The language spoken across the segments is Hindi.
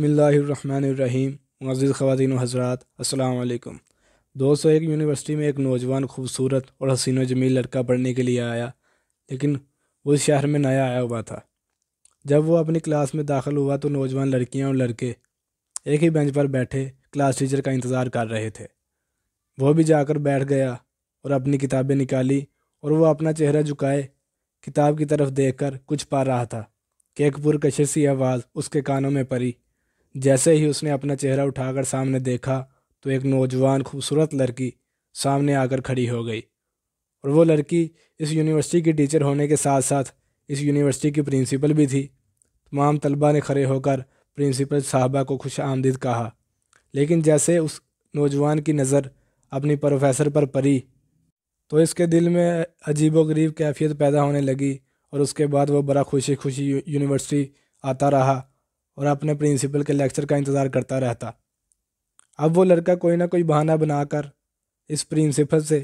बसमीम मज़ीद ख़वान हजरात दो सौ एक यूनिवर्सिटी में एक नौजवान खूबसूरत और हसीन जमील लड़का पढ़ने के लिए आया लेकिन वो इस शहर में नया आया हुआ था जब वो अपनी क्लास में दाखिल हुआ तो नौजवान लड़कियां और लड़के एक ही बेंच पर बैठे क्लास टीचर का इंतज़ार कर रहे थे वह भी जाकर बैठ गया और अपनी किताबें निकाली और वह अपना चेहरा झुकाए किताब की तरफ देख कुछ पा रहा था कि एक पुरकश सी आवाज़ उसके कानों में पड़ी जैसे ही उसने अपना चेहरा उठाकर सामने देखा तो एक नौजवान खूबसूरत लड़की सामने आकर खड़ी हो गई और वो लड़की इस यूनिवर्सिटी की टीचर होने के साथ साथ इस यूनिवर्सिटी की प्रिंसिपल भी थी तमाम तलबा ने खड़े होकर प्रिंसिपल साहबा को खुश आमदीद कहा लेकिन जैसे उस नौजवान की नज़र अपनी प्रोफेसर पर पड़ी तो इसके दिल में अजीब गरीब कैफियत पैदा होने लगी और उसके बाद वो बड़ा खुशी खुशी यूनिवर्सिटी आता रहा और अपने प्रिंसिपल के लेक्चर का इंतज़ार करता रहता अब वो लड़का कोई ना कोई बहाना बनाकर इस प्रिंसिपल से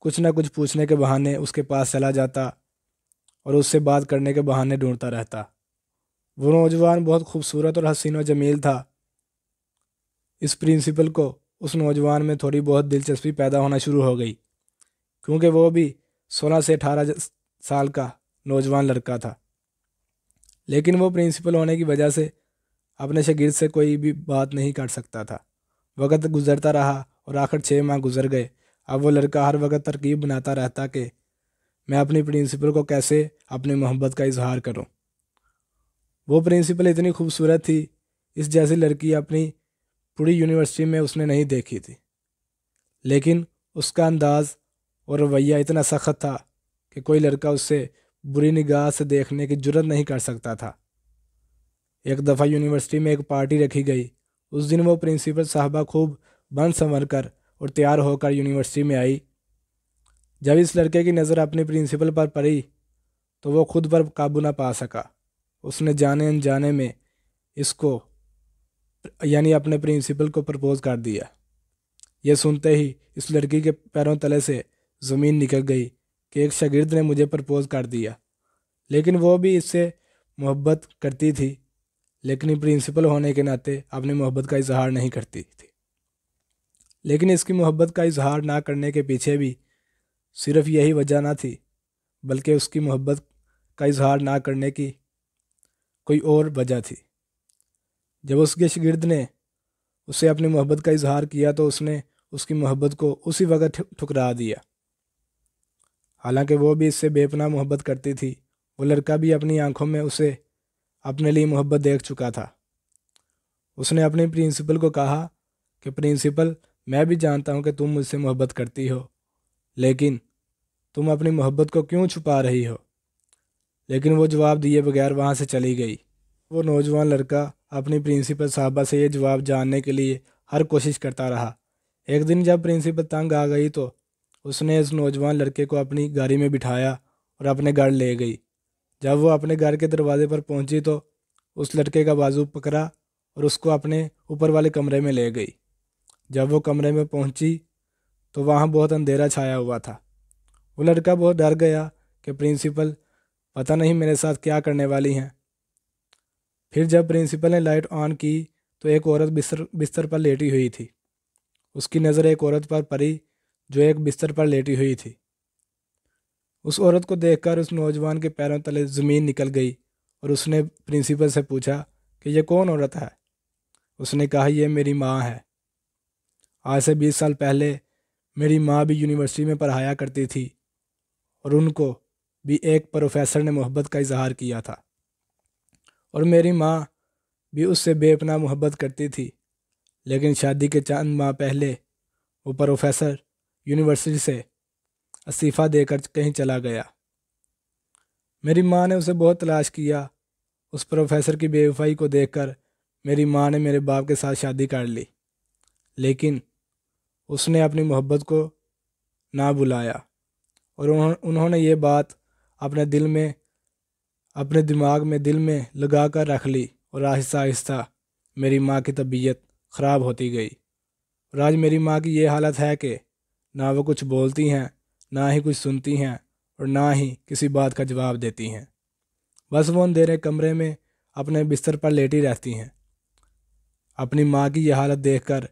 कुछ ना कुछ पूछने के बहाने उसके पास चला जाता और उससे बात करने के बहाने ढूंढता रहता वो नौजवान बहुत खूबसूरत और हसीन व जमील था इस प्रिंसिपल को उस नौजवान में थोड़ी बहुत दिलचस्पी पैदा होना शुरू हो गई क्योंकि वो भी सोलह से अठारह साल का नौजवान लड़का था लेकिन वो प्रिंसिपल होने की वजह से अपने शगीर से कोई भी बात नहीं कर सकता था वक़्त गुजरता रहा और आखिर छः माह गुजर गए अब वो लड़का हर वक्त तरकीब बनाता रहता कि मैं अपनी प्रिंसिपल को कैसे अपनी मोहब्बत का इजहार करूं। वो प्रिंसिपल इतनी खूबसूरत थी इस जैसी लड़की अपनी पूरी यूनिवर्सिटी में उसने नहीं देखी थी लेकिन उसका अंदाज़ और रवैया इतना सख्त था कि कोई लड़का उससे बुरी निगाह से देखने की जरूरत नहीं कर सकता था एक दफ़ा यूनिवर्सिटी में एक पार्टी रखी गई उस दिन वो प्रिंसिपल साहबा खूब बन संवर कर और तैयार होकर यूनिवर्सिटी में आई जब इस लड़के की नज़र अपने प्रिंसिपल पर पड़ी तो वो खुद पर काबू ना पा सका उसने जाने अनजाने में इसको यानी अपने प्रिंसिपल को प्रपोज़ कर दिया ये सुनते ही इस लड़की के पैरों तले से ज़मीन निकल गई कि एक शागिर्द ने मुझे प्रपोज़ कर दिया लेकिन वो भी इससे मोहब्बत करती थी लेकिन प्रिंसिपल होने के नाते अपनी मोहब्बत का इजहार नहीं करती थी लेकिन इसकी मोहब्बत का इजहार ना करने के पीछे भी सिर्फ यही वजह ना थी बल्कि उसकी मोहब्बत का इजहार ना करने की कोई और वजह थी जब उसके शगिर्द ने उसे अपनी मोहब्बत का इजहार किया तो उसने उसकी मोहब्बत को उसी वक्त ठुकरा दिया हालांकि वो भी इससे बेपना मोहब्बत करती थी वो लड़का भी अपनी आंखों में उसे अपने लिए मोहब्बत देख चुका था उसने अपने प्रिंसिपल को कहा कि प्रिंसिपल मैं भी जानता हूँ कि तुम मुझसे मोहब्बत करती हो लेकिन तुम अपनी मोहब्बत को क्यों छुपा रही हो लेकिन वो जवाब दिए बगैर वहाँ से चली गई वो नौजवान लड़का अपनी प्रिंसिपल साहबा से ये जवाब जानने के लिए हर कोशिश करता रहा एक दिन जब प्रिंसिपल तंग आ गई तो उसने इस नौजवान लड़के को अपनी गाड़ी में बिठाया और अपने घर ले गई जब वो अपने घर के दरवाजे पर पहुंची तो उस लड़के का बाजू पकड़ा और उसको अपने ऊपर वाले कमरे में ले गई जब वो कमरे में पहुंची तो वहाँ बहुत अंधेरा छाया हुआ था वो लड़का बहुत डर गया कि प्रिंसिपल पता नहीं मेरे साथ क्या करने वाली हैं फिर जब प्रिंसिपल ने लाइट ऑन की तो एक औरत बिस्तर बिस्तर पर लेटी हुई थी उसकी नज़र एक औरत पर पड़ी जो एक बिस्तर पर लेटी हुई थी उस औरत को देखकर उस नौजवान के पैरों तले ज़मीन निकल गई और उसने प्रिंसिपल से पूछा कि यह कौन औरत है उसने कहा यह मेरी माँ है आज से बीस साल पहले मेरी माँ भी यूनिवर्सिटी में पढ़ाया करती थी और उनको भी एक प्रोफेसर ने मोहब्बत का इजहार किया था और मेरी माँ भी उससे बेपना मोहब्बत करती थी लेकिन शादी के चंद माह पहले वो प्रोफेसर यूनिवर्सिटी से अस्तीफ़ा देकर कहीं चला गया मेरी माँ ने उसे बहुत तलाश किया उस प्रोफेसर की बेवफाई को देखकर मेरी माँ ने मेरे बाप के साथ शादी कर ली लेकिन उसने अपनी मोहब्बत को ना बुलाया और उन्होंने ये बात अपने दिल में अपने दिमाग में दिल में लगा कर रख ली और आहिस्ता आहिस्ता मेरी माँ की तबीयत ख़राब होती गई और आज मेरी माँ की ये हालत है कि ना वो कुछ बोलती हैं ना ही कुछ सुनती हैं और ना ही किसी बात का जवाब देती हैं बस वो अंधेरे कमरे में अपने बिस्तर पर लेटी रहती हैं अपनी माँ की यह हालत देखकर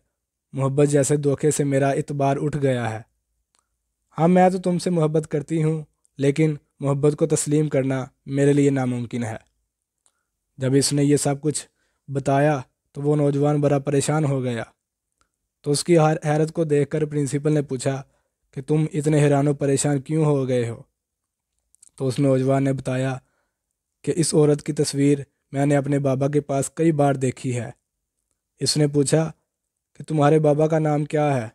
मोहब्बत जैसे धोखे से मेरा इतबार उठ गया है हाँ मैं तो तुमसे मोहब्बत करती हूँ लेकिन मोहब्बत को तस्लीम करना मेरे लिए नामुमकिन है जब इसने ये सब कुछ बताया तो वो नौजवान बड़ा परेशान हो गया तो उसकी हैरत को देखकर प्रिंसिपल ने पूछा कि तुम इतने हैरान परेशान क्यों हो गए हो तो उस नौजवान ने बताया कि इस औरत की तस्वीर मैंने अपने बाबा के पास कई बार देखी है इसने पूछा कि तुम्हारे बाबा का नाम क्या है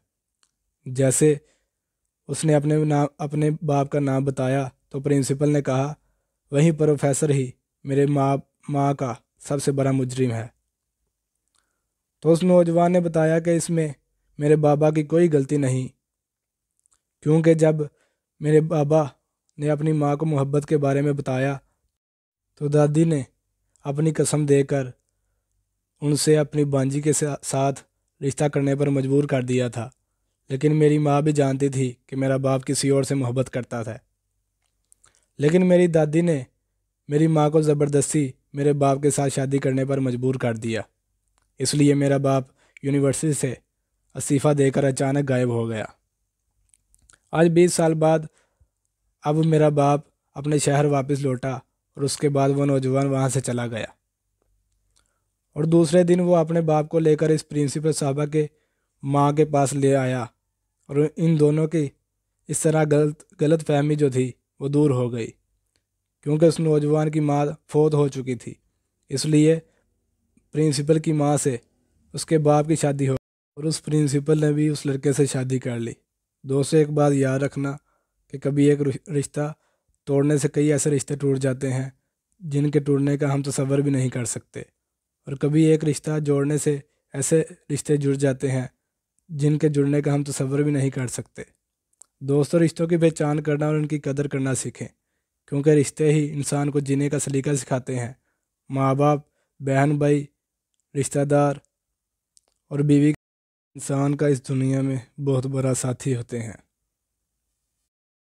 जैसे उसने अपने नाम अपने बाप का नाम बताया तो प्रिंसिपल ने कहा वही प्रोफेसर ही मेरे माँ माँ का सबसे बड़ा मुजरिम है तो उस नौजवान ने बताया कि इसमें मेरे बाबा की कोई गलती नहीं क्योंकि जब मेरे बाबा ने अपनी माँ को मोहब्बत के बारे में बताया तो दादी ने अपनी कसम देकर उनसे अपनी बांजी के साथ रिश्ता करने पर मजबूर कर दिया था लेकिन मेरी माँ भी जानती थी कि मेरा बाप किसी और से मोहब्बत करता था लेकिन मेरी दादी ने मेरी माँ को ज़बरदस्ती मेरे बाप के साथ शादी करने पर मजबूर कर दिया इसलिए मेरा बाप यूनिवर्सिटी से इस्तीफ़ा देकर अचानक गायब हो गया आज बीस साल बाद अब मेरा बाप अपने शहर वापस लौटा और उसके बाद वो नौजवान वहाँ से चला गया और दूसरे दिन वो अपने बाप को लेकर इस प्रिंसिपल साहबा के माँ के पास ले आया और इन दोनों की इस तरह गलत गलत फहमी जो थी वो दूर हो गई क्योंकि उस नौजवान की माँ फौत हो चुकी थी इसलिए प्रिंसिपल की माँ से उसके बाप की शादी हो और उस प्रिंसिपल ने भी उस लड़के से शादी कर ली दोस्तों एक बात याद रखना कि कभी एक रिश्ता तोड़ने से कई ऐसे रिश्ते टूट जाते हैं जिनके टूटने का हम तस्वर भी नहीं कर सकते और कभी एक रिश्ता जोड़ने से ऐसे रिश्ते जुड़ जाते हैं जिनके जुड़ने का हम तस्वर भी नहीं कर सकते दोस्तों रिश्तों की पहचान करना और उनकी कदर करना सीखें क्योंकि रिश्ते ही इंसान को जीने का सलीका सिखाते हैं माँ बाप बहन भाई रिश्तेदार और बीवी इंसान का इस दुनिया में बहुत बड़ा साथी होते हैं